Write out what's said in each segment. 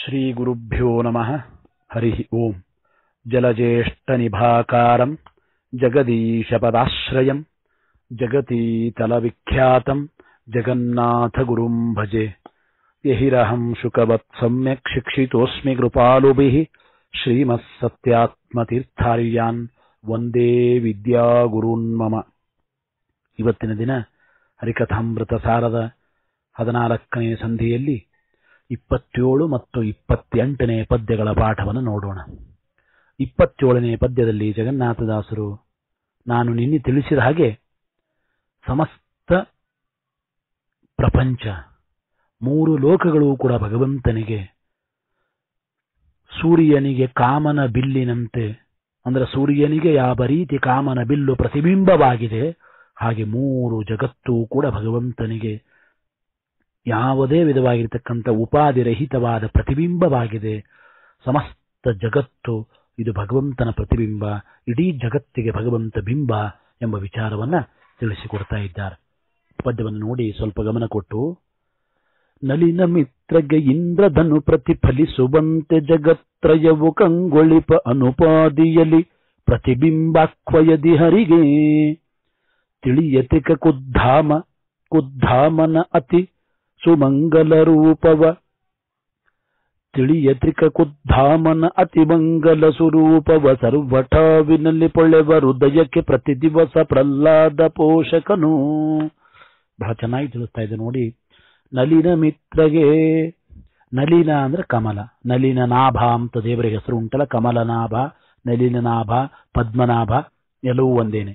ಶ್ರೀಗುರುಭ್ಯೋ ನಮಃ ಹರಿ ಓಂ ಜಲಜೇಷ್ಠನ ಜಗದೀಶಪದಾಶ್ರಯ ಜಗತೀತಲ ವಿಖ್ಯಾತನ್ನಥಗುರು ಭಜೆಹಂ ಶುಕವತ್ ಸಮ್ಯಕ್ ಶಿಕ್ಷಿಸ್ಪಾಲುಬಿ ಶ್ರೀಮಸ್ಸ್ಯಾತ್ಮತೀರ್ಥಾರನ್ ವಂದೇ ವಿದೂನ್ಮ ಇವತ್ತಿನ ದಿನ ಸಾರದ ಹದಿನಾರನೇ ಸಂಧಿಯಲ್ಲಿ ಇಪ್ಪತ್ತೇಳು ಮತ್ತು ಇಪ್ಪತ್ತೆಂಟನೇ ಪದ್ಯಗಳ ಪಾಠವನ್ನು ನೋಡೋಣ ಇಪ್ಪತ್ತೇಳನೇ ಪದ್ಯದಲ್ಲಿ ಜಗನ್ನಾಥದಾಸರು ನಾನು ನಿನ್ನೆ ತಿಳಿಸಿದ ಹಾಗೆ ಸಮಸ್ತ ಪ್ರಪಂಚ ಮೂರು ಲೋಕಗಳು ಕೂಡ ಭಗವಂತನಿಗೆ ಸೂರ್ಯನಿಗೆ ಕಾಮನ ಬಿಲ್ಲಿನಂತೆ ಅಂದರೆ ಸೂರ್ಯನಿಗೆ ಯಾವ ರೀತಿ ಕಾಮನ ಬಿಲ್ಲು ಪ್ರತಿಬಿಂಬವಾಗಿದೆ ಹಾಗೆ ಮೂರು ಜಗತ್ತು ಕೂಡ ಭಗವಂತನಿಗೆ ಯಾವುದೇ ವಿಧವಾಗಿರತಕ್ಕಂಥ ರಹಿತವಾದ ಪ್ರತಿಬಿಂಬವಾಗಿದೆ ಸಮಸ್ತ ಜಗತ್ತು ಇದು ಭಗವಂತನ ಪ್ರತಿಬಿಂಬ ಇಡೀ ಜಗತ್ತಿಗೆ ಭಗವಂತ ಬಿಂಬ ಎಂಬ ವಿಚಾರವನ್ನ ತಿಳಿಸಿಕೊಡ್ತಾ ಇದ್ದಾರೆ ಪದ್ಯವನ್ನು ನೋಡಿ ಸ್ವಲ್ಪ ಗಮನ ಕೊಟ್ಟು ನಲಿನ ಮಿತ್ರಗೆ ಇಂದ್ರಧನು ಪ್ರತಿಫಲಿಸುವಂತೆ ಜಗತ್ರಯವು ಕಂಗೊಳಿಪ ಅನುಪಾದಿಯಲಿ ಪ್ರತಿಬಿಂಬಾಕ್ವಯದಿ ಹರಿಗೆ ತಿಳಿಯತಿಕ ಕುದ್ಧಾಮ ಕುದ್ಧಾಮನ ಅತಿ ಸುಮಂಗಲ ರೂಪವ ಕುದ್ಧಾಮನ ಅತಿಮಂಗಲ ಅತಿ ಮಂಗಲ ಸ್ವರೂಪವ ಸರ್ವಠಾವಿನಲ್ಲಿ ಪೊಳ್ಳೆವ ಹೃದಯಕ್ಕೆ ಪ್ರತಿ ದಿವಸ ಪ್ರಹ್ಲಾದ ಪೋಷಕನು ಬಹಳ ಚೆನ್ನಾಗಿ ತಿಳಿಸ್ತಾ ಇದೆ ನೋಡಿ ನಲಿನ ಮಿತ್ರಗೆ ನಲಿನ ಅಂದ್ರೆ ಕಮಲ ನಲಿನ ನಾಭ ಅಂತ ದೇವರ ಹೆಸರು ಉಂಟಲ್ಲ ಕಮಲನಾಭ ನಲಿನ ನಾಭ ಪದ್ಮನಾಭ ಎಲ್ಲವೂ ಒಂದೇನೆ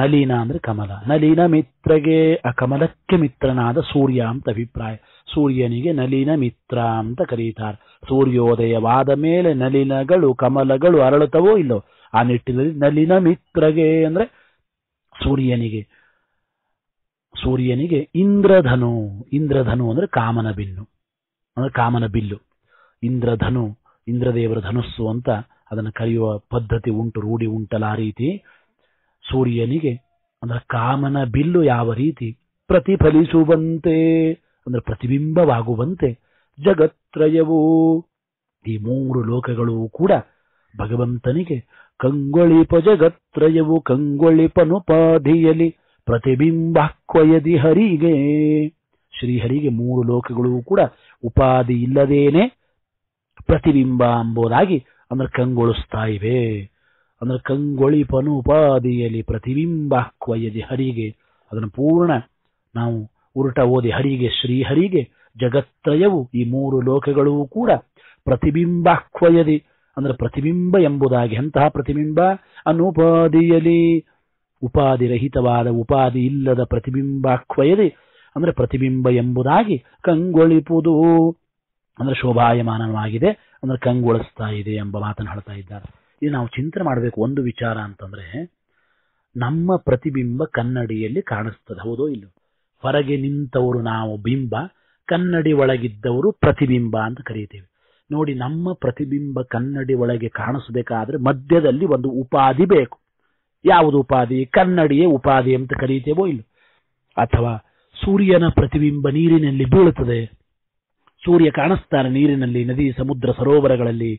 ನಲೀನ ಅಂದ್ರೆ ಕಮಲ ನಲೀನ ಮಿತ್ರಗೆ ಆ ಕಮಲಕ್ಕೆ ಮಿತ್ರನಾದ ಸೂರ್ಯ ಅಂತ ಅಭಿಪ್ರಾಯ ಸೂರ್ಯನಿಗೆ ನಲೀನ ಮಿತ್ರ ಅಂತ ಕರೀತಾರೆ ಸೂರ್ಯೋದಯವಾದ ಮೇಲೆ ನಲಿನಗಳು ಕಮಲಗಳು ಅರಳುತ್ತವೋ ಇಲ್ಲೋ ಆ ನಿಟ್ಟಿನಲ್ಲಿ ನಲಿನ ಮಿತ್ರಗೆ ಅಂದ್ರೆ ಸೂರ್ಯನಿಗೆ ಸೂರ್ಯನಿಗೆ ಇಂದ್ರಧನು ಇಂದ್ರಧನು ಅಂದ್ರೆ ಕಾಮನ ಬಿಲ್ಲು ಅಂದ್ರೆ ಕಾಮನ ಬಿಲ್ಲು ಇಂದ್ರಧನು ಇಂದ್ರದೇವರ ಧನುಸ್ಸು ಅಂತ ಅದನ್ನು ಕರೆಯುವ ಪದ್ಧತಿ ಉಂಟು ರೂಢಿ ಉಂಟಲ್ಲ ಆ ರೀತಿ ಸೂರ್ಯನಿಗೆ ಅಂದ್ರೆ ಕಾಮನ ಬಿಲ್ಲು ಯಾವ ರೀತಿ ಪ್ರತಿಫಲಿಸುವಂತೆ ಅಂದ್ರೆ ಪ್ರತಿಬಿಂಬವಾಗುವಂತೆ ಜಗತ್ರಯವು ಈ ಮೂರು ಲೋಕಗಳು ಕೂಡ ಭಗವಂತನಿಗೆ ಕಂಗೊಳಿಪ ಜಗತ್ರಯವು ಕಂಗೊಳಿಪನುಪಾಧಿಯಲ್ಲಿ ಪ್ರತಿಬಿಂಬ ಹರಿಗೆ ಶ್ರೀಹರಿಗೆ ಮೂರು ಲೋಕಗಳು ಕೂಡ ಉಪಾಧಿ ಇಲ್ಲದೇನೆ ಪ್ರತಿಬಿಂಬ ಎಂಬುದಾಗಿ ಅಂದ್ರೆ ಕಂಗೊಳಿಸ್ತಾ ಇವೆ ಅಂದ್ರೆ ಕಂಗೊಳಿಪನುಪಾದಿಯಲಿ ಉಪಾದಿಯಲ್ಲಿ ಪ್ರತಿಬಿಂಬಾಕ್ವಯದಿ ಹರಿಗೆ ಅದನ್ನು ಪೂರ್ಣ ನಾವು ಉರುಟ ಓದಿ ಹರಿಗೆ ಶ್ರೀಹರಿಗೆ ಜಗತ್ತಯವು ಈ ಮೂರು ಲೋಕಗಳೂ ಕೂಡ ಪ್ರತಿಬಿಂಬಾಕ್ವಯದಿ ಅಂದ್ರೆ ಪ್ರತಿಬಿಂಬ ಎಂಬುದಾಗಿ ಅಂತಹ ಪ್ರತಿಬಿಂಬ ಅನುಪಾದಿಯಲಿ ಉಪಾದಿರಹಿತವಾದ ಉಪಾದಿ ಇಲ್ಲದ ಪ್ರತಿಬಿಂಬಾಕ್ವಯದಿ ಅಂದ್ರೆ ಪ್ರತಿಬಿಂಬ ಎಂಬುದಾಗಿ ಕಂಗೊಳಿಪುದು ಅಂದ್ರೆ ಶೋಭಾಯಮಾನವಾಗಿದೆ ಅಂದ್ರೆ ಕಂಗೊಳಿಸ್ತಾ ಇದೆ ಎಂಬ ಮಾತನ್ನು ಹೇಳ್ತಾ ಇದ್ದಾರೆ ಇದು ನಾವು ಚಿಂತನೆ ಮಾಡಬೇಕು ಒಂದು ವಿಚಾರ ಅಂತಂದ್ರೆ ನಮ್ಮ ಪ್ರತಿಬಿಂಬ ಕನ್ನಡಿಯಲ್ಲಿ ಕಾಣಿಸ್ತದೆ ಹೌದೋ ಇಲ್ಲ ಹೊರಗೆ ನಿಂತವರು ನಾವು ಬಿಂಬ ಕನ್ನಡಿ ಒಳಗಿದ್ದವರು ಪ್ರತಿಬಿಂಬ ಅಂತ ಕರೀತೇವೆ ನೋಡಿ ನಮ್ಮ ಪ್ರತಿಬಿಂಬ ಕನ್ನಡಿ ಒಳಗೆ ಕಾಣಿಸಬೇಕಾದ್ರೆ ಮಧ್ಯದಲ್ಲಿ ಒಂದು ಉಪಾಧಿ ಬೇಕು ಯಾವುದು ಉಪಾಧಿ ಕನ್ನಡಿಯೇ ಉಪಾಧಿ ಅಂತ ಕರೀತೇವೋ ಇಲ್ಲ ಅಥವಾ ಸೂರ್ಯನ ಪ್ರತಿಬಿಂಬ ನೀರಿನಲ್ಲಿ ಬೀಳುತ್ತದೆ ಸೂರ್ಯ ಕಾಣಿಸ್ತಾನೆ ನೀರಿನಲ್ಲಿ ನದಿ ಸಮುದ್ರ ಸರೋವರಗಳಲ್ಲಿ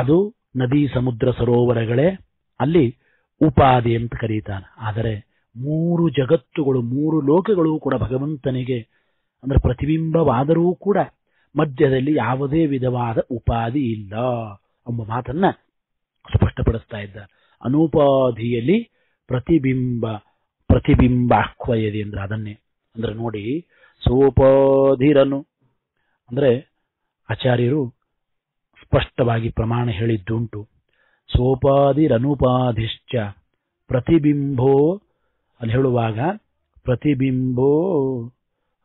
ಅದು ನದಿ ಸಮುದ್ರ ಸರೋವರಗಳೇ ಅಲ್ಲಿ ಉಪಾಧಿ ಅಂತ ಕರೀತಾನೆ ಆದರೆ ಮೂರು ಜಗತ್ತುಗಳು ಮೂರು ಲೋಕಗಳು ಕೂಡ ಭಗವಂತನಿಗೆ ಅಂದ್ರೆ ಪ್ರತಿಬಿಂಬವಾದರೂ ಕೂಡ ಮಧ್ಯದಲ್ಲಿ ಯಾವುದೇ ವಿಧವಾದ ಉಪಾಧಿ ಇಲ್ಲ ಎಂಬ ಮಾತನ್ನ ಸ್ಪಷ್ಟಪಡಿಸ್ತಾ ಇದ್ದ ಅನುಪಾಧಿಯಲ್ಲಿ ಪ್ರತಿಬಿಂಬ ಪ್ರತಿಬಿಂಬ ಆಹ್ವಯದಿ ಅಂದ್ರೆ ಅದನ್ನೇ ಅಂದ್ರೆ ನೋಡಿ ಸೋಪಾಧಿರನು ಅಂದ್ರೆ ಆಚಾರ್ಯರು ಸ್ಪಷ್ಟವಾಗಿ ಪ್ರಮಾಣ ಹೇಳಿದ್ದುಂಟು ಸೋಪಾದಿರನುಪಾಧಿಶ್ಚ ಪ್ರತಿಬಿಂಬೋ ಅಲ್ಲಿ ಹೇಳುವಾಗ ಪ್ರತಿಬಿಂಬೋ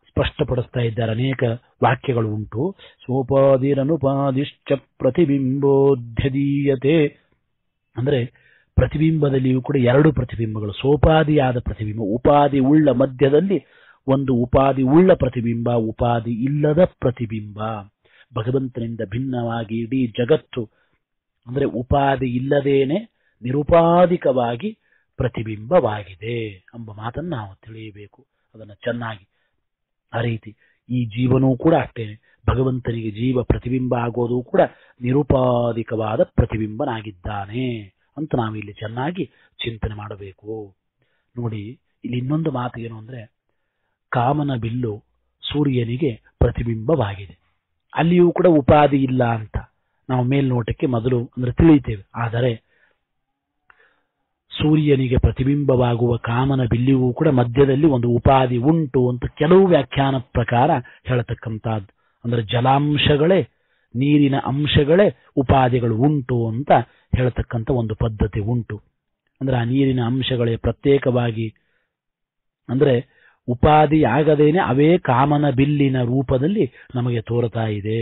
ಸ್ಪಷ್ಟಪಡಿಸ್ತಾ ಇದ್ದಾರೆ ಅನೇಕ ವಾಕ್ಯಗಳು ಉಂಟು ಸೋಪಾದಿರನುಪಾದಿಶ್ಚ ಪ್ರತಿಬಿಂಬೋಧ್ಯದೀಯತೆ ಅಂದರೆ ಪ್ರತಿಬಿಂಬದಲ್ಲಿಯೂ ಕೂಡ ಎರಡು ಪ್ರತಿಬಿಂಬಗಳು ಸೋಪಾದಿಯಾದ ಪ್ರತಿಬಿಂಬ ಉಪಾದಿ ಉಳ್ಳ ಮಧ್ಯದಲ್ಲಿ ಒಂದು ಉಪಾದಿ ಉಳ್ಳ ಪ್ರತಿಬಿಂಬ ಉಪಾದಿ ಇಲ್ಲದ ಪ್ರತಿಬಿಂಬ ಭಗವಂತನಿಂದ ಭಿನ್ನವಾಗಿ ಇಡೀ ಜಗತ್ತು ಅಂದರೆ ಉಪಾಧಿ ಇಲ್ಲದೇನೆ ನಿರುಪಾಧಿಕವಾಗಿ ಪ್ರತಿಬಿಂಬವಾಗಿದೆ ಎಂಬ ಮಾತನ್ನು ನಾವು ತಿಳಿಯಬೇಕು ಅದನ್ನು ಚೆನ್ನಾಗಿ ಆ ರೀತಿ ಈ ಜೀವನೂ ಕೂಡ ಅಷ್ಟೇನೆ ಭಗವಂತನಿಗೆ ಜೀವ ಪ್ರತಿಬಿಂಬ ಆಗೋದು ಕೂಡ ನಿರುಪಾಧಿಕವಾದ ಪ್ರತಿಬಿಂಬನಾಗಿದ್ದಾನೆ ಅಂತ ನಾವು ಇಲ್ಲಿ ಚೆನ್ನಾಗಿ ಚಿಂತನೆ ಮಾಡಬೇಕು ನೋಡಿ ಇಲ್ಲಿ ಇನ್ನೊಂದು ಮಾತು ಏನು ಅಂದ್ರೆ ಕಾಮನ ಬಿಲ್ಲು ಸೂರ್ಯನಿಗೆ ಪ್ರತಿಬಿಂಬವಾಗಿದೆ ಅಲ್ಲಿಯೂ ಕೂಡ ಉಪಾಧಿ ಇಲ್ಲ ಅಂತ ನಾವು ಮೇಲ್ನೋಟಕ್ಕೆ ಮೊದಲು ಅಂದ್ರೆ ತಿಳಿಯುತ್ತೇವೆ ಆದರೆ ಸೂರ್ಯನಿಗೆ ಪ್ರತಿಬಿಂಬವಾಗುವ ಕಾಮನ ಬಿಲ್ಲಿಯೂ ಕೂಡ ಮಧ್ಯದಲ್ಲಿ ಒಂದು ಉಪಾಧಿ ಉಂಟು ಅಂತ ಕೆಲವು ವ್ಯಾಖ್ಯಾನ ಪ್ರಕಾರ ಹೇಳತಕ್ಕಂಥದ್ದು ಅಂದ್ರೆ ಜಲಾಂಶಗಳೇ ನೀರಿನ ಅಂಶಗಳೇ ಉಪಾಧಿಗಳು ಉಂಟು ಅಂತ ಹೇಳತಕ್ಕಂಥ ಒಂದು ಪದ್ಧತಿ ಉಂಟು ಅಂದ್ರೆ ಆ ನೀರಿನ ಅಂಶಗಳೇ ಪ್ರತ್ಯೇಕವಾಗಿ ಅಂದ್ರೆ ಉಪಾದಿಯಾಗದೇನೆ ಅವೇ ಕಾಮನ ಬಿಲ್ಲಿನ ರೂಪದಲ್ಲಿ ನಮಗೆ ತೋರ್ತಾ ಇದೆ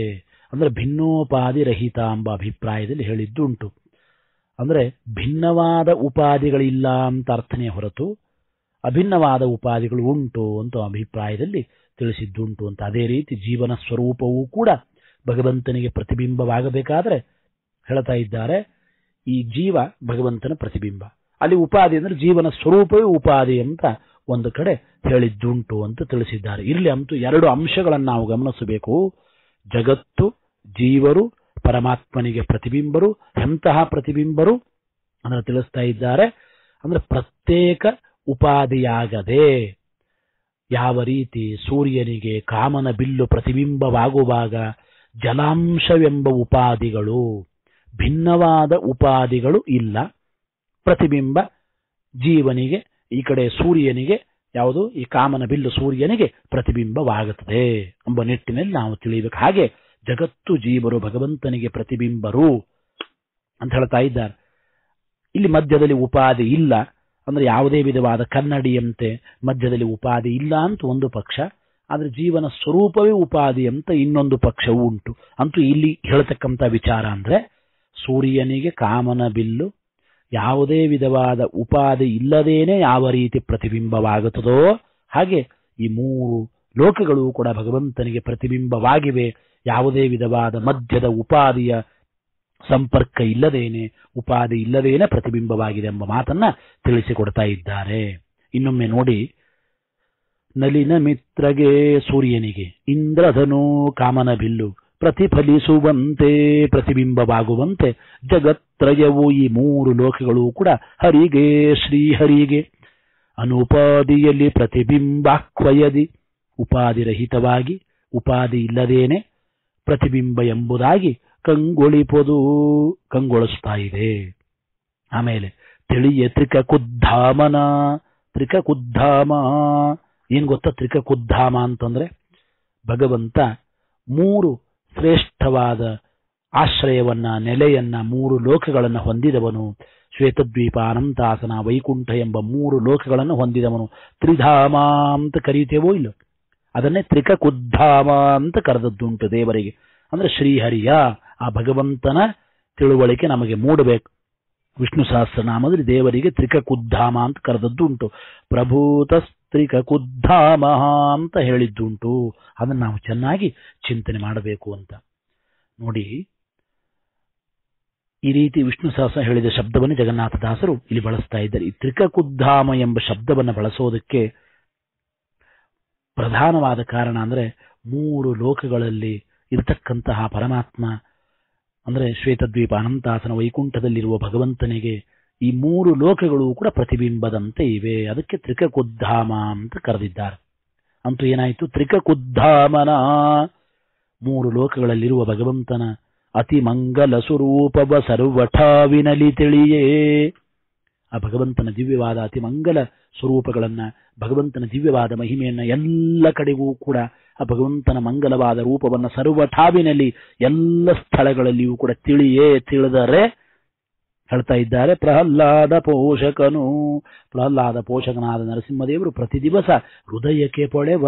ಅಂದ್ರೆ ಭಿನ್ನೋಪಾದಿ ರಹಿತ ಎಂಬ ಅಭಿಪ್ರಾಯದಲ್ಲಿ ಹೇಳಿದ್ದುಂಟು ಅಂದರೆ ಭಿನ್ನವಾದ ಉಪಾದಿಗಳಿಲ್ಲ ಅಂತ ಅರ್ಥನೇ ಹೊರತು ಅಭಿನ್ನವಾದ ಉಪಾದಿಗಳು ಉಂಟು ಅಂತ ಅಭಿಪ್ರಾಯದಲ್ಲಿ ತಿಳಿಸಿದ್ದುಂಟು ಅಂತ ಅದೇ ರೀತಿ ಜೀವನ ಸ್ವರೂಪವೂ ಕೂಡ ಭಗವಂತನಿಗೆ ಪ್ರತಿಬಿಂಬವಾಗಬೇಕಾದರೆ ಹೇಳ್ತಾ ಇದ್ದಾರೆ ಈ ಜೀವ ಭಗವಂತನ ಪ್ರತಿಬಿಂಬ ಅಲ್ಲಿ ಉಪಾದಿ ಅಂದರೆ ಜೀವನ ಸ್ವರೂಪವೇ ಉಪಾದಿ ಅಂತ ಒಂದು ಕಡೆ ಹೇಳಿದ್ದುಂಟು ಅಂತ ತಿಳಿಸಿದ್ದಾರೆ ಇಲ್ಲಿ ಅಂತೂ ಎರಡು ಅಂಶಗಳನ್ನು ನಾವು ಗಮನಿಸಬೇಕು ಜಗತ್ತು ಜೀವರು ಪರಮಾತ್ಮನಿಗೆ ಪ್ರತಿಬಿಂಬರು ಎಂತಹ ಪ್ರತಿಬಿಂಬರು ಅಂದ್ರೆ ತಿಳಿಸ್ತಾ ಇದ್ದಾರೆ ಅಂದ್ರೆ ಪ್ರತ್ಯೇಕ ಉಪಾದಿಯಾಗದೆ ಯಾವ ರೀತಿ ಸೂರ್ಯನಿಗೆ ಕಾಮನ ಬಿಲ್ಲು ಪ್ರತಿಬಿಂಬವಾಗುವಾಗ ಜಲಾಂಶವೆಂಬ ಉಪಾದಿಗಳು ಭಿನ್ನವಾದ ಉಪಾದಿಗಳು ಇಲ್ಲ ಪ್ರತಿಬಿಂಬ ಜೀವನಿಗೆ ಈ ಕಡೆ ಸೂರ್ಯನಿಗೆ ಯಾವುದು ಈ ಕಾಮನ ಬಿಲ್ಲು ಸೂರ್ಯನಿಗೆ ಪ್ರತಿಬಿಂಬವಾಗುತ್ತದೆ ಎಂಬ ನಿಟ್ಟಿನಲ್ಲಿ ನಾವು ತಿಳಿಯಬೇಕು ಹಾಗೆ ಜಗತ್ತು ಜೀವರು ಭಗವಂತನಿಗೆ ಪ್ರತಿಬಿಂಬರು ಅಂತ ಹೇಳ್ತಾ ಇದ್ದಾರೆ ಇಲ್ಲಿ ಮಧ್ಯದಲ್ಲಿ ಉಪಾಧಿ ಇಲ್ಲ ಅಂದ್ರೆ ಯಾವುದೇ ವಿಧವಾದ ಕನ್ನಡಿಯಂತೆ ಮಧ್ಯದಲ್ಲಿ ಉಪಾಧಿ ಇಲ್ಲ ಅಂತ ಒಂದು ಪಕ್ಷ ಆದ್ರೆ ಜೀವನ ಸ್ವರೂಪವೇ ಉಪಾಧಿ ಅಂತ ಇನ್ನೊಂದು ಪಕ್ಷವೂ ಉಂಟು ಅಂತೂ ಇಲ್ಲಿ ಹೇಳತಕ್ಕಂಥ ವಿಚಾರ ಅಂದ್ರೆ ಸೂರ್ಯನಿಗೆ ಕಾಮನ ಬಿಲ್ಲು ಯಾವುದೇ ವಿಧವಾದ ಉಪಾಧಿ ಇಲ್ಲದೇನೆ ಯಾವ ರೀತಿ ಪ್ರತಿಬಿಂಬವಾಗುತ್ತದೋ ಹಾಗೆ ಈ ಮೂರು ಲೋಕಗಳು ಕೂಡ ಭಗವಂತನಿಗೆ ಪ್ರತಿಬಿಂಬವಾಗಿವೆ ಯಾವುದೇ ವಿಧವಾದ ಮಧ್ಯದ ಉಪಾಧಿಯ ಸಂಪರ್ಕ ಇಲ್ಲದೇನೆ ಉಪಾಧಿ ಇಲ್ಲದೇನೆ ಪ್ರತಿಬಿಂಬವಾಗಿದೆ ಎಂಬ ಮಾತನ್ನ ತಿಳಿಸಿಕೊಡ್ತಾ ಇದ್ದಾರೆ ಇನ್ನೊಮ್ಮೆ ನೋಡಿ ನಲಿನ ಮಿತ್ರಗೆ ಸೂರ್ಯನಿಗೆ ಇಂದ್ರಧನು ಕಾಮನ ಬಿಲ್ಲು ಪ್ರತಿಫಲಿಸುವಂತೆ ಪ್ರತಿಬಿಂಬವಾಗುವಂತೆ ಜಗತ್ ತ್ರಯವು ಈ ಮೂರು ಲೋಕಗಳು ಕೂಡ ಹರಿಗೆ ಶ್ರೀಹರಿಗೆ ಅನುಪಾದಿಯಲ್ಲಿ ಪ್ರತಿಬಿಂಬಾಕ್ವಯದಿ ಉಪಾದಿರಹಿತವಾಗಿ ಉಪಾದಿ ಇಲ್ಲದೇನೆ ಪ್ರತಿಬಿಂಬ ಎಂಬುದಾಗಿ ಕಂಗೊಳಿಪದು ಕಂಗೊಳಿಸ್ತಾ ಇದೆ ಆಮೇಲೆ ತಿಳಿಯ ತ್ರಿಕಕುದ್ಧಾಮನ ತ್ರಿಕಕುದ್ಧಾಮ ಏನ್ ಗೊತ್ತಾ ತ್ರಿಕಕುದ್ಧಾಮ ಅಂತಂದ್ರೆ ಭಗವಂತ ಮೂರು ಶ್ರೇಷ್ಠವಾದ ಆಶ್ರಯವನ್ನ ನೆಲೆಯನ್ನ ಮೂರು ಲೋಕಗಳನ್ನು ಹೊಂದಿದವನು ಶ್ವೇತದ್ವೀಪ ಅನಂತಾಸನ ವೈಕುಂಠ ಎಂಬ ಮೂರು ಲೋಕಗಳನ್ನು ಹೊಂದಿದವನು ತ್ರಿಧಾಮ ಅಂತ ಕರೀತೇವೋ ಇಲ್ಲ ಅದನ್ನೇ ತ್ರಿಕುದ್ಧಾಮ ಅಂತ ಕರೆದದ್ದುಂಟು ದೇವರಿಗೆ ಅಂದ್ರೆ ಶ್ರೀಹರಿಯ ಆ ಭಗವಂತನ ತಿಳುವಳಿಕೆ ನಮಗೆ ಮೂಡಬೇಕು ವಿಷ್ಣು ಸಹಸ್ರನಾಮದಲ್ಲಿ ದೇವರಿಗೆ ತ್ರಿಕಕುದ್ಧಾಮ ಅಂತ ಕರೆದದ್ದುಂಟು ಪ್ರಭೂತ ತ್ರಿಕುದ್ಧಾಮ ಅಂತ ಹೇಳಿದ್ದುಂಟು ಅದನ್ನು ನಾವು ಚೆನ್ನಾಗಿ ಚಿಂತನೆ ಮಾಡಬೇಕು ಅಂತ ನೋಡಿ ಈ ರೀತಿ ವಿಷ್ಣು ಸಹಸ್ರ ಹೇಳಿದ ಶಬ್ದವನ್ನು ಜಗನ್ನಾಥದಾಸರು ಇಲ್ಲಿ ಬಳಸ್ತಾ ಇದ್ದಾರೆ ಈ ತ್ರಿಕಕುದ್ಧಾಮ ಎಂಬ ಶಬ್ದವನ್ನು ಬಳಸೋದಕ್ಕೆ ಪ್ರಧಾನವಾದ ಕಾರಣ ಅಂದರೆ ಮೂರು ಲೋಕಗಳಲ್ಲಿ ಇರತಕ್ಕಂತಹ ಪರಮಾತ್ಮ ಅಂದರೆ ಶ್ವೇತದ್ವೀಪ ಅನಂತಾಸನ ವೈಕುಂಠದಲ್ಲಿರುವ ಭಗವಂತನಿಗೆ ಈ ಮೂರು ಲೋಕಗಳು ಕೂಡ ಪ್ರತಿಬಿಂಬದಂತೆ ಇವೆ ಅದಕ್ಕೆ ತ್ರಿಕಕುದ್ಧಾಮ ಅಂತ ಕರೆದಿದ್ದಾರೆ ಅಂತೂ ಏನಾಯಿತು ತ್ರಿಕಕುದ್ಧಾಮನ ಮೂರು ಲೋಕಗಳಲ್ಲಿರುವ ಭಗವಂತನ ಅತಿ ಮಂಗಲ ಸ್ವರೂಪವ ಸರ್ವಠಾವಿನಲಿ ತಿಳಿಯೇ ಆ ಭಗವಂತನ ದಿವ್ಯವಾದ ಅತಿ ಮಂಗಲ ಸ್ವರೂಪಗಳನ್ನ ಭಗವಂತನ ದಿವ್ಯವಾದ ಮಹಿಮೆಯನ್ನ ಎಲ್ಲ ಕಡೆಗೂ ಕೂಡ ಆ ಭಗವಂತನ ಮಂಗಲವಾದ ರೂಪವನ್ನು ಸರ್ವಠಾವಿನಲ್ಲಿ ಎಲ್ಲ ಸ್ಥಳಗಳಲ್ಲಿಯೂ ಕೂಡ ತಿಳಿಯೇ ತಿಳಿದರೆ ಹೇಳ್ತಾ ಇದ್ದಾರೆ ಪ್ರಹ್ಲಾದ ಪೋಷಕನು ಪ್ರಹ್ಲಾದ ಪೋಷಕನಾದ ನರಸಿಂಹದೇವರು ಪ್ರತಿ ದಿವಸ ಹೃದಯಕ್ಕೆ ಪೊಳೆವ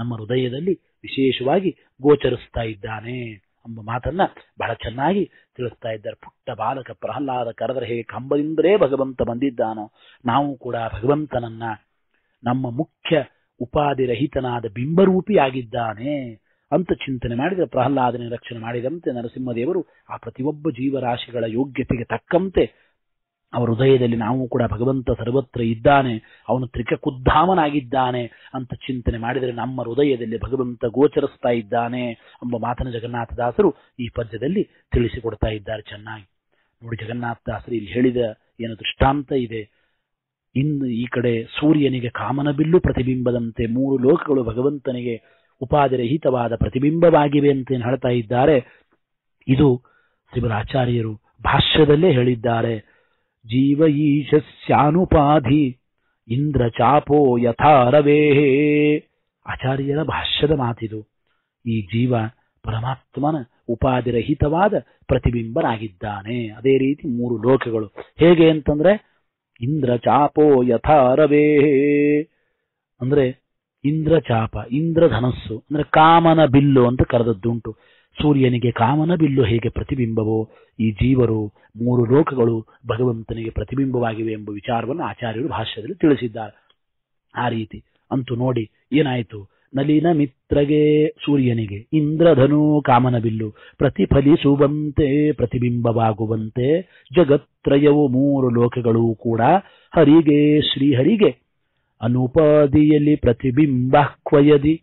ನಮ್ಮ ಹೃದಯದಲ್ಲಿ ವಿಶೇಷವಾಗಿ ಗೋಚರಿಸ್ತಾ ಇದ್ದಾನೆ ಎಂಬ ಮಾತನ್ನ ಬಹಳ ಚೆನ್ನಾಗಿ ತಿಳಿಸ್ತಾ ಇದ್ದಾರೆ ಪುಟ್ಟ ಬಾಲಕ ಪ್ರಹ್ಲಾದ ಕರೆದರೆ ಹೇಗೆ ಕಂಬದಿಂದಲೇ ಭಗವಂತ ಬಂದಿದ್ದಾನೋ ನಾವು ಕೂಡ ಭಗವಂತನನ್ನ ನಮ್ಮ ಮುಖ್ಯ ಉಪಾಧಿರಹಿತನಾದ ಆಗಿದ್ದಾನೆ ಅಂತ ಚಿಂತನೆ ಮಾಡಿದ ಪ್ರಹ್ಲಾದನ ರಕ್ಷಣೆ ಮಾಡಿದಂತೆ ನರಸಿಂಹದೇವರು ಆ ಪ್ರತಿಯೊಬ್ಬ ಜೀವರಾಶಿಗಳ ಯೋಗ್ಯತೆಗೆ ತಕ್ಕಂತೆ ಅವರ ಹೃದಯದಲ್ಲಿ ನಾವು ಕೂಡ ಭಗವಂತ ಸರ್ವತ್ರ ಇದ್ದಾನೆ ಅವನು ತ್ರಿಕಕುದ್ಧಾಮನಾಗಿದ್ದಾನೆ ಅಂತ ಚಿಂತನೆ ಮಾಡಿದರೆ ನಮ್ಮ ಹೃದಯದಲ್ಲಿ ಭಗವಂತ ಗೋಚರಿಸ್ತಾ ಇದ್ದಾನೆ ಎಂಬ ಮಾತನ್ನು ಜಗನ್ನಾಥದಾಸರು ಈ ಪದ್ಯದಲ್ಲಿ ತಿಳಿಸಿಕೊಡ್ತಾ ಇದ್ದಾರೆ ಚೆನ್ನಾಗಿ ನೋಡಿ ಜಗನ್ನಾಥದಾಸರು ಇಲ್ಲಿ ಹೇಳಿದ ಏನು ದೃಷ್ಟಾಂತ ಇದೆ ಇನ್ನು ಈ ಕಡೆ ಸೂರ್ಯನಿಗೆ ಕಾಮನ ಬಿಲ್ಲು ಪ್ರತಿಬಿಂಬದಂತೆ ಮೂರು ಲೋಕಗಳು ಭಗವಂತನಿಗೆ ಉಪಾದಿರಹಿತವಾದ ಪ್ರತಿಬಿಂಬವಾಗಿವೆ ಅಂತ ಏನು ಹೇಳ್ತಾ ಇದ್ದಾರೆ ಇದು ಆಚಾರ್ಯರು ಭಾಷ್ಯದಲ್ಲೇ ಹೇಳಿದ್ದಾರೆ ಜೀವ ಈಶಸ್ಯಾನುಪಾಧಿ ಇಂದ್ರ ಚಾಪೋ ಯಥಾರವೇಹೇ ಆಚಾರ್ಯರ ಭಾಷ್ಯದ ಮಾತಿದು ಈ ಜೀವ ಪರಮಾತ್ಮನ ಉಪಾಧಿರಹಿತವಾದ ಪ್ರತಿಬಿಂಬನಾಗಿದ್ದಾನೆ ಅದೇ ರೀತಿ ಮೂರು ಲೋಕಗಳು ಹೇಗೆ ಅಂತಂದ್ರೆ ಇಂದ್ರ ಚಾಪೋ ಯಥಾರವೇ ಅಂದ್ರೆ ಇಂದ್ರ ಚಾಪ ಇಂದ್ರ ಧನಸ್ಸು ಅಂದ್ರೆ ಕಾಮನ ಬಿಲ್ಲು ಅಂತ ಕರೆದದ್ದುಂಟು ಸೂರ್ಯನಿಗೆ ಕಾಮನ ಬಿಲ್ಲು ಹೇಗೆ ಪ್ರತಿಬಿಂಬವೋ ಈ ಜೀವರು ಮೂರು ಲೋಕಗಳು ಭಗವಂತನಿಗೆ ಪ್ರತಿಬಿಂಬವಾಗಿವೆ ಎಂಬ ವಿಚಾರವನ್ನು ಆಚಾರ್ಯರು ಭಾಷ್ಯದಲ್ಲಿ ತಿಳಿಸಿದ್ದಾರೆ ಆ ರೀತಿ ಅಂತೂ ನೋಡಿ ಏನಾಯಿತು ನಲಿನ ಮಿತ್ರಗೆ ಸೂರ್ಯನಿಗೆ ಇಂದ್ರಧನು ಕಾಮನ ಬಿಲ್ಲು ಪ್ರತಿಫಲಿಸುವಂತೆ ಪ್ರತಿಬಿಂಬವಾಗುವಂತೆ ಜಗತ್ರಯವು ಮೂರು ಲೋಕಗಳು ಕೂಡ ಹರಿಗೆ ಶ್ರೀಹರಿಗೆ ಅನುಪಾದಿಯಲ್ಲಿ ಪ್ರತಿಬಿಂಬ ಕ್ವಯದಿ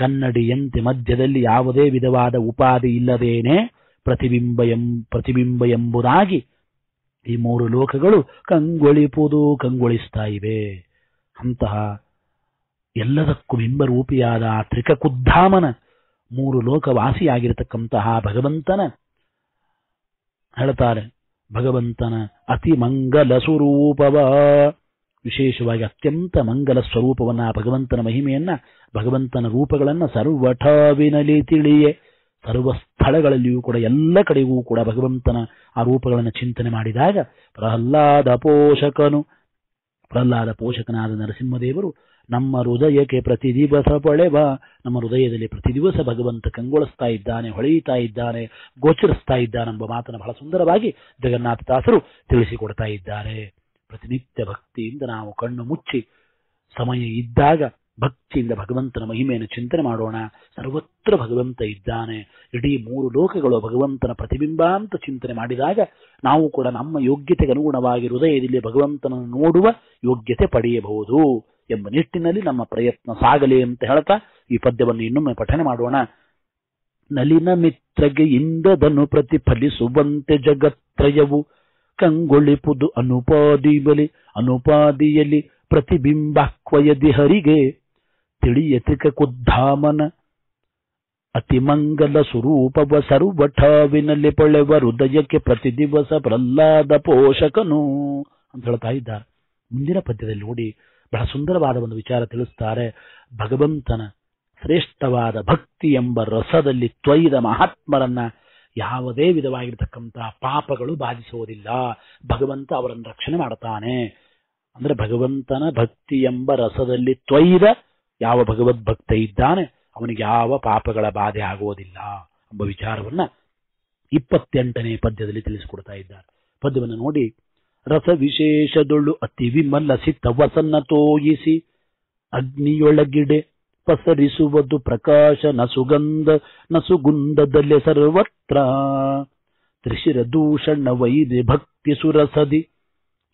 ಕನ್ನಡಿಯಂತೆ ಮಧ್ಯದಲ್ಲಿ ಯಾವುದೇ ವಿಧವಾದ ಉಪಾಧಿ ಇಲ್ಲದೇನೆ ಪ್ರತಿಬಿಂಬ ಎಂ ಪ್ರತಿಬಿಂಬ ಎಂಬುದಾಗಿ ಈ ಮೂರು ಲೋಕಗಳು ಕಂಗೊಳಿಪುದು ಕಂಗೊಳಿಸ್ತಾ ಇವೆ ಅಂತಹ ಎಲ್ಲದಕ್ಕೂ ಬಿಂಬರೂಪಿಯಾದ ಆ ತ್ರಿಕಕುದ್ಧಾಮನ ಮೂರು ಲೋಕವಾಸಿಯಾಗಿರತಕ್ಕಂತಹ ಭಗವಂತನ ಹೇಳ್ತಾರೆ ಭಗವಂತನ ಅತಿ ಮಂಗಲ ಸ್ವರೂಪವ ವಿಶೇಷವಾಗಿ ಅತ್ಯಂತ ಮಂಗಲ ಸ್ವರೂಪವನ್ನ ಭಗವಂತನ ಮಹಿಮೆಯನ್ನ ಭಗವಂತನ ರೂಪಗಳನ್ನ ಸರ್ವಠವಿನಲಿ ತಿಳಿಯೇ ಸರ್ವ ಸ್ಥಳಗಳಲ್ಲಿಯೂ ಕೂಡ ಎಲ್ಲ ಕಡೆಗೂ ಕೂಡ ಭಗವಂತನ ಆ ರೂಪಗಳನ್ನು ಚಿಂತನೆ ಮಾಡಿದಾಗ ಪ್ರಹ್ಲಾದ ಪೋಷಕನು ಪ್ರಹ್ಲಾದ ಪೋಷಕನಾದ ನರಸಿಂಹದೇವರು ನಮ್ಮ ಹೃದಯಕ್ಕೆ ಪ್ರತಿ ದಿವಸ ಪಳೆವ ನಮ್ಮ ಹೃದಯದಲ್ಲಿ ಪ್ರತಿ ದಿವಸ ಭಗವಂತ ಕಂಗೊಳಿಸ್ತಾ ಇದ್ದಾನೆ ಹೊಳೆಯುತ್ತಾ ಇದ್ದಾನೆ ಗೋಚರಿಸ್ತಾ ಎಂಬ ಮಾತನ್ನು ಬಹಳ ಸುಂದರವಾಗಿ ಜಗನ್ನಾಥ ದಾಸರು ತಿಳಿಸಿಕೊಡ್ತಾ ಇದ್ದಾರೆ ಪ್ರತಿನಿತ್ಯ ಭಕ್ತಿಯಿಂದ ನಾವು ಕಣ್ಣು ಮುಚ್ಚಿ ಸಮಯ ಇದ್ದಾಗ ಭಕ್ತಿಯಿಂದ ಭಗವಂತನ ಮಹಿಮೆಯನ್ನು ಚಿಂತನೆ ಮಾಡೋಣ ಸರ್ವತ್ರ ಭಗವಂತ ಇದ್ದಾನೆ ಇಡೀ ಮೂರು ಲೋಕಗಳು ಭಗವಂತನ ಪ್ರತಿಬಿಂಬ ಅಂತ ಚಿಂತನೆ ಮಾಡಿದಾಗ ನಾವು ಕೂಡ ನಮ್ಮ ಯೋಗ್ಯತೆಗೆ ಅನುಗುಣವಾಗಿ ಹೃದಯದಲ್ಲಿ ಭಗವಂತನನ್ನು ನೋಡುವ ಯೋಗ್ಯತೆ ಪಡೆಯಬಹುದು ಎಂಬ ನಿಟ್ಟಿನಲ್ಲಿ ನಮ್ಮ ಪ್ರಯತ್ನ ಸಾಗಲಿ ಅಂತ ಹೇಳ್ತಾ ಈ ಪದ್ಯವನ್ನು ಇನ್ನೊಮ್ಮೆ ಪಠನೆ ಮಾಡೋಣ ನಲಿನ ಮಿತ್ರಗೆ ಇಂದದನ್ನು ಪ್ರತಿಫಲಿಸುವಂತೆ ಜಗತ್ರಯವು ಕಂಗೊಳಿಪುದು ಅನುಪಾದಿ ಬಲಿ ಅನುಪಾದಿಯಲ್ಲಿ ಕ್ವಯದಿ ಹರಿಗೆ ತಿಳಿಯತಿಕ ಕುದ್ಧಾಮನ ಅತಿಮಂಗಲ ಸ್ವರೂಪವ ಸರ್ವಠಾವಿನಲ್ಲಿ ಪೊಳೆವ ಹೃದಯಕ್ಕೆ ಪ್ರತಿ ದಿವಸ ಪ್ರಹ್ಲಾದ ಪೋಷಕನು ಅಂತ ಹೇಳ್ತಾ ಇದ್ದ ಮುಂದಿನ ಪದ್ಯದಲ್ಲಿ ನೋಡಿ ಬಹಳ ಸುಂದರವಾದ ಒಂದು ವಿಚಾರ ತಿಳಿಸ್ತಾರೆ ಭಗವಂತನ ಶ್ರೇಷ್ಠವಾದ ಭಕ್ತಿ ಎಂಬ ರಸದಲ್ಲಿ ತ್ವಯ್ದ ಮಹಾತ್ಮರನ್ನ ಯಾವುದೇ ವಿಧವಾಗಿರ್ತಕ್ಕಂತಹ ಪಾಪಗಳು ಬಾಧಿಸುವುದಿಲ್ಲ ಭಗವಂತ ಅವರನ್ನು ರಕ್ಷಣೆ ಮಾಡ್ತಾನೆ ಅಂದ್ರೆ ಭಗವಂತನ ಭಕ್ತಿ ಎಂಬ ರಸದಲ್ಲಿ ತ್ವೈದ ಯಾವ ಭಗವದ್ ಭಕ್ತ ಇದ್ದಾನೆ ಅವನಿಗೆ ಯಾವ ಪಾಪಗಳ ಬಾಧೆ ಆಗುವುದಿಲ್ಲ ಎಂಬ ವಿಚಾರವನ್ನ ಇಪ್ಪತ್ತೆಂಟನೇ ಪದ್ಯದಲ್ಲಿ ತಿಳಿಸಿಕೊಡ್ತಾ ಇದ್ದಾರೆ ಪದ್ಯವನ್ನು ನೋಡಿ ರಸ ವಿಶೇಷದೊಳ್ಳು ಅತಿ ವಿಮಲ್ಲಸಿ ತವಸನ್ನ ತೋಯಿಸಿ ಅಗ್ನಿಯೊಳಗಿಡೆ ಪಸರಿಸುವುದು ಪ್ರಕಾಶ ಸುಗಂಧ ನಸುಗುಂಧದಲ್ಲಿ ಸರ್ವತ್ರ ತ್ರಿಶಿರ ದೂಷಣ ವೈದೆ ಭಕ್ತಿ ಸುರಸದಿ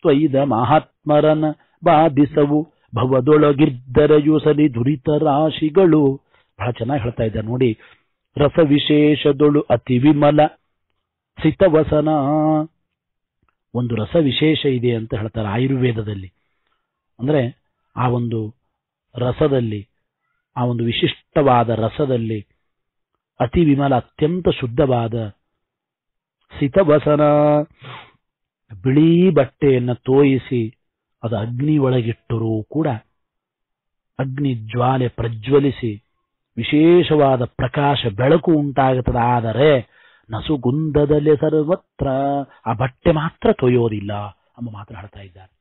ತ್ವೈದ ಮಹಾತ್ಮರನ ಬಾಧಿಸವು ಭವದೊಳಗಿದ್ದರೆಯು ಸರಿ ದುರಿತ ರಾಶಿಗಳು ಬಹಳ ಚೆನ್ನಾಗಿ ಹೇಳ್ತಾ ಇದ್ದಾರೆ ನೋಡಿ ರಸ ವಿಶೇಷದೊಳು ಅತಿ ವಿಮಲ ಸಿತವಸನ ಒಂದು ರಸ ವಿಶೇಷ ಇದೆ ಅಂತ ಹೇಳ್ತಾರೆ ಆಯುರ್ವೇದದಲ್ಲಿ ಅಂದ್ರೆ ಆ ಒಂದು ರಸದಲ್ಲಿ ಆ ಒಂದು ವಿಶಿಷ್ಟವಾದ ರಸದಲ್ಲಿ ಅತಿ ವಿಮಲ ಅತ್ಯಂತ ಶುದ್ಧವಾದ ಸಿತವಸನ ಬಿಳಿ ಬಟ್ಟೆಯನ್ನು ತೋಯಿಸಿ ಅದು ಅಗ್ನಿ ಒಳಗಿಟ್ಟರೂ ಕೂಡ ಅಗ್ನಿ ಜ್ವಾಲೆ ಪ್ರಜ್ವಲಿಸಿ ವಿಶೇಷವಾದ ಪ್ರಕಾಶ ಬೆಳಕು ಉಂಟಾಗುತ್ತದೆ ಆದರೆ ನಸುಗುಂದದಲ್ಲಿ ಸರ್ವತ್ರ ಆ ಬಟ್ಟೆ ಮಾತ್ರ ತೊಯ್ಯೋದಿಲ್ಲ ಅಂಬ ಮಾತ್ರ ಇದ್ದಾರೆ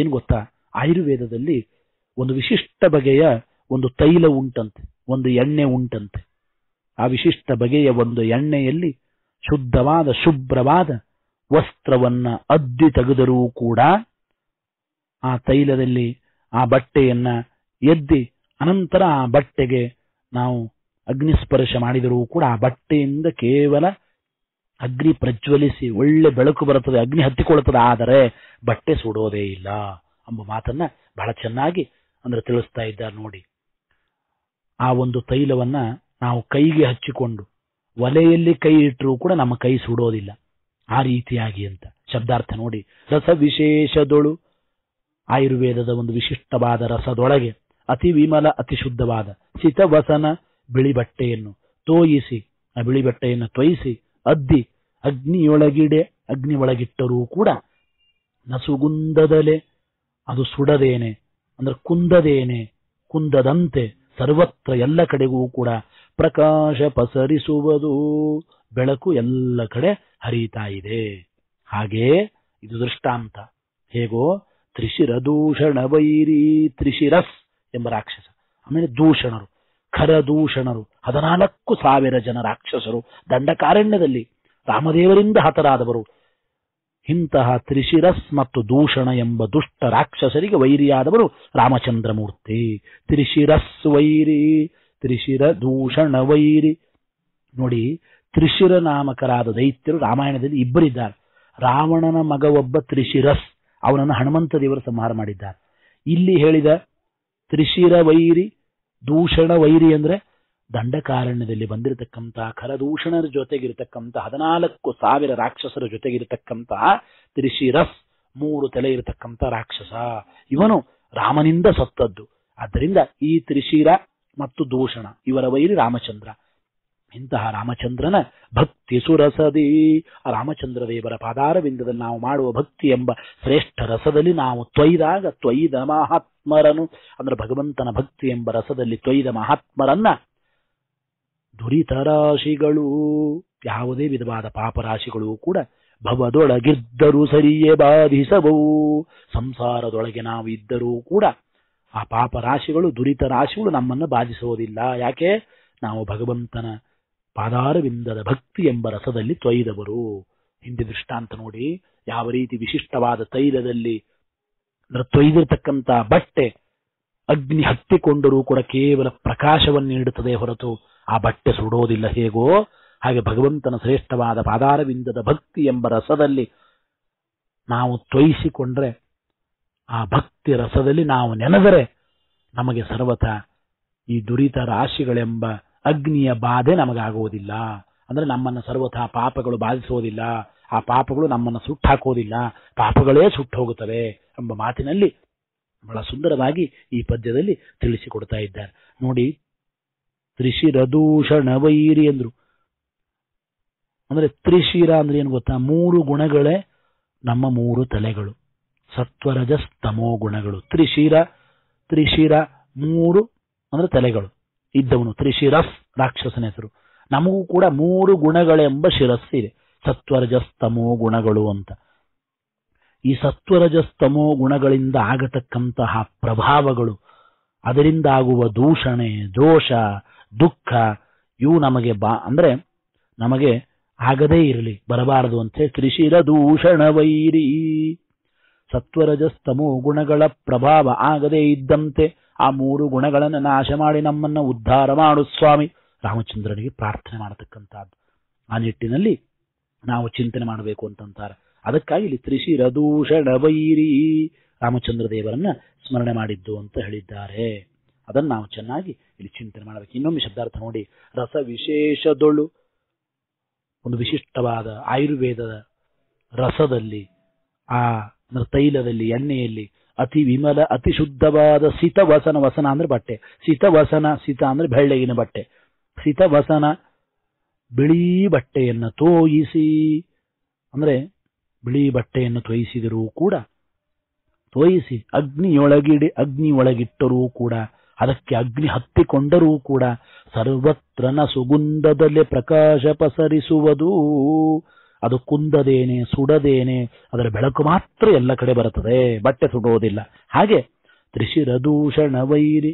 ಏನು ಗೊತ್ತಾ ಆಯುರ್ವೇದದಲ್ಲಿ ಒಂದು ವಿಶಿಷ್ಟ ಬಗೆಯ ಒಂದು ತೈಲ ಉಂಟಂತೆ ಒಂದು ಎಣ್ಣೆ ಉಂಟಂತೆ ಆ ವಿಶಿಷ್ಟ ಬಗೆಯ ಒಂದು ಎಣ್ಣೆಯಲ್ಲಿ ಶುದ್ಧವಾದ ಶುಭ್ರವಾದ ವಸ್ತ್ರವನ್ನ ಅದ್ದಿ ತೆಗೆದರೂ ಕೂಡ ಆ ತೈಲದಲ್ಲಿ ಆ ಬಟ್ಟೆಯನ್ನ ಎದ್ದಿ ಅನಂತರ ಆ ಬಟ್ಟೆಗೆ ನಾವು ಅಗ್ನಿಸ್ಪರ್ಶ ಮಾಡಿದರೂ ಕೂಡ ಆ ಬಟ್ಟೆಯಿಂದ ಕೇವಲ ಅಗ್ನಿ ಪ್ರಜ್ವಲಿಸಿ ಒಳ್ಳೆ ಬೆಳಕು ಬರುತ್ತದೆ ಅಗ್ನಿ ಹತ್ತಿಕೊಳ್ಳುತ್ತದೆ ಆದರೆ ಬಟ್ಟೆ ಸುಡೋದೇ ಇಲ್ಲ ಎಂಬ ಮಾತನ್ನ ಬಹಳ ಚೆನ್ನಾಗಿ ಅಂದ್ರೆ ತಿಳಿಸ್ತಾ ಇದ್ದಾರೆ ನೋಡಿ ಆ ಒಂದು ತೈಲವನ್ನ ನಾವು ಕೈಗೆ ಹಚ್ಚಿಕೊಂಡು ಒಲೆಯಲ್ಲಿ ಕೈ ಇಟ್ಟರೂ ಕೂಡ ನಮ್ಮ ಕೈ ಸುಡೋದಿಲ್ಲ ಆ ರೀತಿಯಾಗಿ ಅಂತ ಶಬ್ದಾರ್ಥ ನೋಡಿ ರಸ ವಿಶೇಷದೊಳು ಆಯುರ್ವೇದದ ಒಂದು ವಿಶಿಷ್ಟವಾದ ರಸದೊಳಗೆ ಅತಿ ವಿಮಲ ಅತಿ ಶುದ್ಧವಾದ ಸಿತವಸನ ಬಿಳಿ ಬಟ್ಟೆಯನ್ನು ತೋಯಿಸಿ ಆ ಬಿಳಿ ಬಟ್ಟೆಯನ್ನು ತೊಯಿಸಿ ಅದ್ದಿ ಅಗ್ನಿಯೊಳಗಿಡೆ ಅಗ್ನಿ ಒಳಗಿಟ್ಟರೂ ಕೂಡ ನಸುಗುಂದದಲೆ ಅದು ಸುಡದೇನೆ ಅಂದ್ರೆ ಕುಂದದೇನೆ ಕುಂದದಂತೆ ಸರ್ವತ್ರ ಎಲ್ಲ ಕಡೆಗೂ ಕೂಡ ಪ್ರಕಾಶ ಪಸರಿಸುವುದು ಬೆಳಕು ಎಲ್ಲ ಕಡೆ ಹರಿತಾ ಇದೆ ಹಾಗೆ ಇದು ದೃಷ್ಟಾಂತ ಹೇಗೋ ತ್ರಿಶಿರ ದೂಷಣ ವೈರಿ ತ್ರಿಶಿರಸ್ ಎಂಬ ರಾಕ್ಷಸ ಆಮೇಲೆ ದೂಷಣರು ದೂಷಣರು ಹದಿನಾಲ್ಕು ಸಾವಿರ ಜನ ರಾಕ್ಷಸರು ದಂಡಕಾರಣ್ಯದಲ್ಲಿ ರಾಮದೇವರಿಂದ ಹತರಾದವರು ಇಂತಹ ತ್ರಿಶಿರಸ್ ಮತ್ತು ದೂಷಣ ಎಂಬ ದುಷ್ಟ ರಾಕ್ಷಸರಿಗೆ ವೈರಿಯಾದವರು ರಾಮಚಂದ್ರಮೂರ್ತಿ ತ್ರಿಶಿರಸ್ ವೈರಿ ತ್ರಿಶಿರ ದೂಷಣ ವೈರಿ ನೋಡಿ ತ್ರಿಶಿರ ನಾಮಕರಾದ ದೈತ್ಯರು ರಾಮಾಯಣದಲ್ಲಿ ಇಬ್ಬರಿದ್ದಾರೆ ರಾವಣನ ಮಗ ಒಬ್ಬ ತ್ರಿಶಿರಸ್ ಅವನನ್ನು ಹನುಮಂತ ದೇವರು ಸಂಹಾರ ಮಾಡಿದ್ದಾರೆ ಇಲ್ಲಿ ಹೇಳಿದ ತ್ರಿಶಿರ ವೈರಿ ದೂಷಣ ವೈರಿ ಅಂದ್ರೆ ದಂಡಕಾರಣ್ಯದಲ್ಲಿ ಬಂದಿರತಕ್ಕಂತಹ ಖರದೂಷಣರ ಜೊತೆಗಿರತಕ್ಕಂಥ ಹದಿನಾಲ್ಕು ಸಾವಿರ ರಾಕ್ಷಸರ ಜೊತೆಗಿರತಕ್ಕಂತಹ ತ್ರಿಶಿರಸ್ ಮೂರು ತಲೆ ಇರತಕ್ಕಂಥ ರಾಕ್ಷಸ ಇವನು ರಾಮನಿಂದ ಸತ್ತದ್ದು ಆದ್ದರಿಂದ ಈ ತ್ರಿಶಿರ ಮತ್ತು ದೂಷಣ ಇವರ ವೈರಿ ರಾಮಚಂದ್ರ ಇಂತಹ ರಾಮಚಂದ್ರನ ಭಕ್ತಿ ಸುರಸದಿ ರಾಮಚಂದ್ರ ದೇವರ ಪಾದಾರವಿಂದದಲ್ಲಿ ನಾವು ಮಾಡುವ ಭಕ್ತಿ ಎಂಬ ಶ್ರೇಷ್ಠ ರಸದಲ್ಲಿ ನಾವು ತ್ವಯ್ದಾಗ ತ್ವಯ್ದ ಮಹಾತ್ಮರನು ಅಂದ್ರೆ ಭಗವಂತನ ಭಕ್ತಿ ಎಂಬ ರಸದಲ್ಲಿ ತ್ವಯ್ದ ಮಹಾತ್ಮರನ್ನ ದುರಿತ ರಾಶಿಗಳು ಯಾವುದೇ ವಿಧವಾದ ಪಾಪರಾಶಿಗಳು ಕೂಡ ಭವದೊಳಗಿದ್ದರೂ ಸರಿಯೇ ಬಾಧಿಸಬೋ ಸಂಸಾರದೊಳಗೆ ನಾವು ಇದ್ದರೂ ಕೂಡ ಆ ಪಾಪ ರಾಶಿಗಳು ದುರಿತ ರಾಶಿಗಳು ನಮ್ಮನ್ನು ಬಾಧಿಸುವುದಿಲ್ಲ ಯಾಕೆ ನಾವು ಭಗವಂತನ ಪಾದಾರವಿಂದದ ಭಕ್ತಿ ಎಂಬ ರಸದಲ್ಲಿ ತೊಯ್ದವರು ಹಿಂದೆ ದೃಷ್ಟಾಂತ ನೋಡಿ ಯಾವ ರೀತಿ ವಿಶಿಷ್ಟವಾದ ತೈಲದಲ್ಲಿ ತೊಯ್ದಿರತಕ್ಕಂತಹ ಬಟ್ಟೆ ಅಗ್ನಿ ಹತ್ತಿಕೊಂಡರೂ ಕೂಡ ಕೇವಲ ಪ್ರಕಾಶವನ್ನು ನೀಡುತ್ತದೆ ಹೊರತು ಆ ಬಟ್ಟೆ ಸುಡೋದಿಲ್ಲ ಹೇಗೋ ಹಾಗೆ ಭಗವಂತನ ಶ್ರೇಷ್ಠವಾದ ಪಾದಾರವಿಂದದ ಭಕ್ತಿ ಎಂಬ ರಸದಲ್ಲಿ ನಾವು ತ್ವಯಿಸಿಕೊಂಡ್ರೆ ಆ ಭಕ್ತಿ ರಸದಲ್ಲಿ ನಾವು ನೆನೆದರೆ ನಮಗೆ ಸರ್ವಥ ಈ ದುರಿತ ರಾಶಿಗಳೆಂಬ ಅಗ್ನಿಯ ಬಾಧೆ ನಮಗಾಗುವುದಿಲ್ಲ ಅಂದರೆ ನಮ್ಮನ್ನು ಸರ್ವಥ ಪಾಪಗಳು ಬಾಧಿಸೋದಿಲ್ಲ ಆ ಪಾಪಗಳು ನಮ್ಮನ್ನು ಸುಟ್ಟಾಕೋದಿಲ್ಲ ಪಾಪಗಳೇ ಸುಟ್ಟು ಹೋಗುತ್ತವೆ ಎಂಬ ಮಾತಿನಲ್ಲಿ ಬಹಳ ಸುಂದರವಾಗಿ ಈ ಪದ್ಯದಲ್ಲಿ ತಿಳಿಸಿಕೊಡ್ತಾ ಇದ್ದಾರೆ ನೋಡಿ ತ್ರಿಶಿರದೂಷಣ ವೈರಿ ಅಂದ್ರು ಅಂದ್ರೆ ತ್ರಿಶಿರ ಅಂದ್ರೆ ಏನು ಗೊತ್ತಾ ಮೂರು ಗುಣಗಳೇ ನಮ್ಮ ಮೂರು ತಲೆಗಳು ಸತ್ವರಜಸ್ತಮೋ ಗುಣಗಳು ತ್ರಿಶಿರ ತ್ರಿಶಿರ ಮೂರು ಅಂದ್ರೆ ತಲೆಗಳು ಇದ್ದವನು ತ್ರಿಶಿರಸ್ ರಾಕ್ಷಸನ ಹೆಸರು ನಮಗೂ ಕೂಡ ಮೂರು ಗುಣಗಳೆಂಬ ಇದೆ ಸತ್ವರಜಸ್ತಮೋ ಗುಣಗಳು ಅಂತ ಈ ಸತ್ವರಜಸ್ತಮೋ ಗುಣಗಳಿಂದ ಆಗತಕ್ಕಂತಹ ಪ್ರಭಾವಗಳು ಅದರಿಂದ ಆಗುವ ದೂಷಣೆ ದೋಷ ದುಃಖ ಇವು ನಮಗೆ ಬಾ ಅಂದ್ರೆ ನಮಗೆ ಆಗದೇ ಇರಲಿ ಬರಬಾರದು ಅಂತೆ ತ್ರಿಶಿರ ದೂಷಣ ವೈರಿ ಸತ್ವರಜಸ್ತಮೋ ಗುಣಗಳ ಪ್ರಭಾವ ಆಗದೇ ಇದ್ದಂತೆ ಆ ಮೂರು ಗುಣಗಳನ್ನು ನಾಶ ಮಾಡಿ ನಮ್ಮನ್ನು ಉದ್ಧಾರ ಮಾಡು ಸ್ವಾಮಿ ರಾಮಚಂದ್ರನಿಗೆ ಪ್ರಾರ್ಥನೆ ಮಾಡತಕ್ಕಂಥದ್ದು ಆ ನಿಟ್ಟಿನಲ್ಲಿ ನಾವು ಚಿಂತನೆ ಮಾಡಬೇಕು ಅಂತಂತಾರೆ ಅದಕ್ಕಾಗಿ ಇಲ್ಲಿ ತ್ರಿಶಿರ ದೂಷಣ ವೈರಿ ರಾಮಚಂದ್ರ ದೇವರನ್ನ ಸ್ಮರಣೆ ಮಾಡಿದ್ದು ಅಂತ ಹೇಳಿದ್ದಾರೆ ಅದನ್ನು ನಾವು ಚೆನ್ನಾಗಿ ಇಲ್ಲಿ ಚಿಂತನೆ ಮಾಡಬೇಕು ಇನ್ನೊಮ್ಮೆ ಶಬ್ದಾರ್ಥ ನೋಡಿ ರಸ ವಿಶೇಷದೊಳು ಒಂದು ವಿಶಿಷ್ಟವಾದ ಆಯುರ್ವೇದದ ರಸದಲ್ಲಿ ಆ ತೈಲದಲ್ಲಿ ಎಣ್ಣೆಯಲ್ಲಿ ಅತಿ ವಿಮಲ ಅತಿ ಶುದ್ಧವಾದ ಸಿತವಸನ ವಸನ ಅಂದ್ರೆ ಬಟ್ಟೆ ಸಿತವಸನ ಸಿತ ಅಂದ್ರೆ ಬೆಳ್ಳಗಿನ ಬಟ್ಟೆ ಸಿತವಸನ ಬಿಳಿ ಬಟ್ಟೆಯನ್ನು ತೋಯಿಸಿ ಅಂದ್ರೆ ಬಿಳಿ ಬಟ್ಟೆಯನ್ನು ತೋಯಿಸಿದರೂ ಕೂಡ ತೋಯಿಸಿ ಅಗ್ನಿಯೊಳಗಿಡಿ ಅಗ್ನಿ ಒಳಗಿಟ್ಟರೂ ಕೂಡ ಅದಕ್ಕೆ ಅಗ್ನಿ ಹತ್ತಿಕೊಂಡರೂ ಕೂಡ ಸರ್ವತ್ರನ ಸುಗುಂಧದಲ್ಲಿ ಪ್ರಕಾಶ ಪಸರಿಸುವುದು ಅದು ಕುಂದದೇನೆ ಸುಡದೇನೆ ಅದರ ಬೆಳಕು ಮಾತ್ರ ಎಲ್ಲ ಕಡೆ ಬರುತ್ತದೆ ಬಟ್ಟೆ ಸುಡುವುದಿಲ್ಲ ಹಾಗೆ ತ್ರಿಶಿರ ದೂಷಣ ವೈರಿ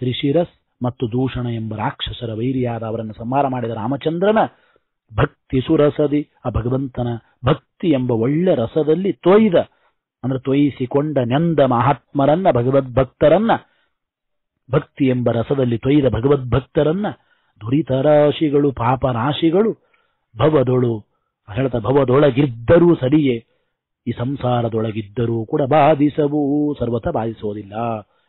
ತ್ರಿಶಿರಸ್ ಮತ್ತು ದೂಷಣ ಎಂಬ ರಾಕ್ಷಸರ ವೈರಿಯಾದ ಅವರನ್ನು ಸಂಹಾರ ಮಾಡಿದ ರಾಮಚಂದ್ರನ ಭಕ್ತಿ ಸುರಸದಿ ಆ ಭಗವಂತನ ಭಕ್ತಿ ಎಂಬ ಒಳ್ಳೆ ರಸದಲ್ಲಿ ತೊಯ್ದ ಅಂದ್ರೆ ತೊಯಿಸಿಕೊಂಡ ನೆಂದ ಮಹಾತ್ಮರನ್ನ ಭಗವದ್ಭಕ್ತರನ್ನ ಭಕ್ತಿ ಎಂಬ ರಸದಲ್ಲಿ ತೊಯ್ದ ಭಗವದ್ಭಕ್ತರನ್ನ ದುರಿತರಾಶಿಗಳು ಪಾಪರಾಶಿಗಳು ಭವದೊಳು ಹೇಳ್ತಾ ಭವದೊಳಗಿದ್ದರೂ ಸರಿಯೇ ಈ ಸಂಸಾರದೊಳಗಿದ್ದರೂ ಕೂಡ ಬಾಧಿಸವು ಸರ್ವತ ಬಾಧಿಸೋದಿಲ್ಲ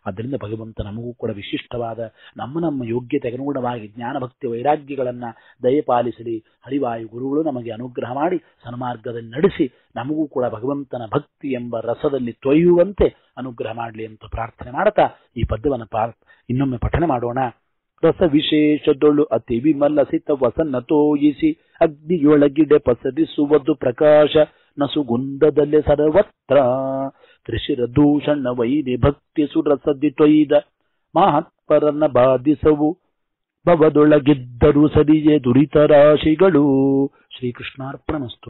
ಆದ್ದರಿಂದ ಭಗವಂತ ನಮಗೂ ಕೂಡ ವಿಶಿಷ್ಟವಾದ ನಮ್ಮ ನಮ್ಮ ಯೋಗ್ಯತೆಗೆ ಅನುಗುಣವಾಗಿ ಜ್ಞಾನಭಕ್ತಿ ವೈರಾಗ್ಯಗಳನ್ನು ದಯಪಾಲಿಸಲಿ ಹರಿವಾಯು ಗುರುಗಳು ನಮಗೆ ಅನುಗ್ರಹ ಮಾಡಿ ಸನ್ಮಾರ್ಗದಲ್ಲಿ ನಡೆಸಿ ನಮಗೂ ಕೂಡ ಭಗವಂತನ ಭಕ್ತಿ ಎಂಬ ರಸದಲ್ಲಿ ತೊಯ್ಯುವಂತೆ ಅನುಗ್ರಹ ಮಾಡಲಿ ಅಂತ ಪ್ರಾರ್ಥನೆ ಮಾಡುತ್ತಾ ಈ ಪದ್ಯವನ್ನು ಪಾರ್ ಇನ್ನೊಮ್ಮೆ ಪಠನೆ ಮಾಡೋಣ ರಸ ವಿಶೇಷದೊಳು ಅತಿ ವಿಮಲಸಿತ ವಸನ್ನ ತೋಯಿಸಿ ಅಗ್ನಿಯೊಳಗಿಡೆ ಪಸರಿಸುವುದು ಪ್ರಕಾಶ ನಸುಗುಂದದಲ್ಲಿ ಸರ್ವತ್ರ ದೂಷಣ ವೈರಿ ಭಕ್ತಿ ಸುರಸದಿ ತೊಯ್ದ ಮಹತ್ಪರನ ಬಾಧಿಸವು ಭವದೊಳಗಿದ್ದರು ಸರಿಯೇ ದುರಿತ ರಾಶಿಗಳು ಶ್ರೀಕೃಷ್ಣಾರ್ಪಣಮಸ್ತು